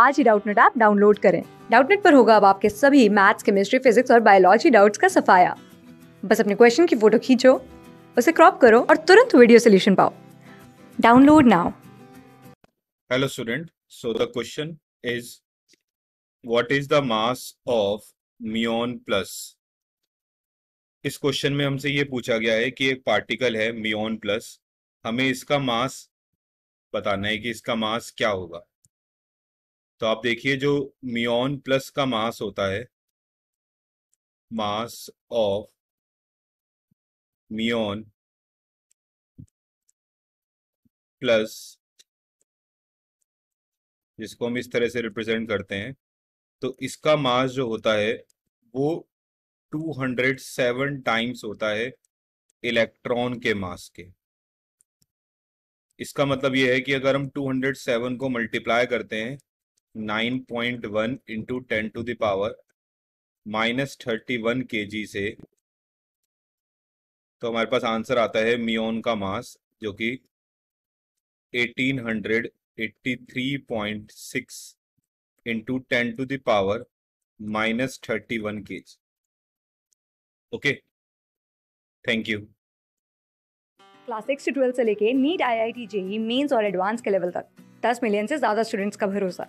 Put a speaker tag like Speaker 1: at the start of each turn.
Speaker 1: आज ही Doubtnut app download करें डाउटनेट पर होगा अब आपके सभी मैथ्स केमिस्ट्री फिजिक्स और बायोलॉजी डाउट्स का सफाया बस अपने क्वेश्चन की फोटो खींचो उसे क्रॉप करो और तुरंत वीडियो सोल्यूशन पाओ download now
Speaker 2: hello student so the question is what is the mass of muon plus इस क्वेश्चन में हमसे ये पूछा गया है कि एक पार्टिकल है मियोन प्लस हमें इसका मास बताना है कि इसका मास क्या होगा तो आप देखिए जो मियोन प्लस का मास होता है
Speaker 3: मास ऑफ मियोन प्लस जिसको हम इस तरह
Speaker 2: से रिप्रेजेंट करते हैं तो इसका मास जो होता है वो 207 टाइम्स होता है इलेक्ट्रॉन के मास के इसका मतलब ये है कि अगर हम 207 को मल्टीप्लाई करते हैं nine point one into ten to the power minus thirty one K G से तो हमारे पास आंसर आता है मियोन का मास जो कि eighteen hundred eighty three point six into ten to the power minus thirty one K G
Speaker 3: okay thank you
Speaker 1: class six से twelfth से लेके NEET I I T JEE mains और एडवांस के लेवल तक दस मिलियन से ज़्यादा स्टूडेंट्स का भरोसा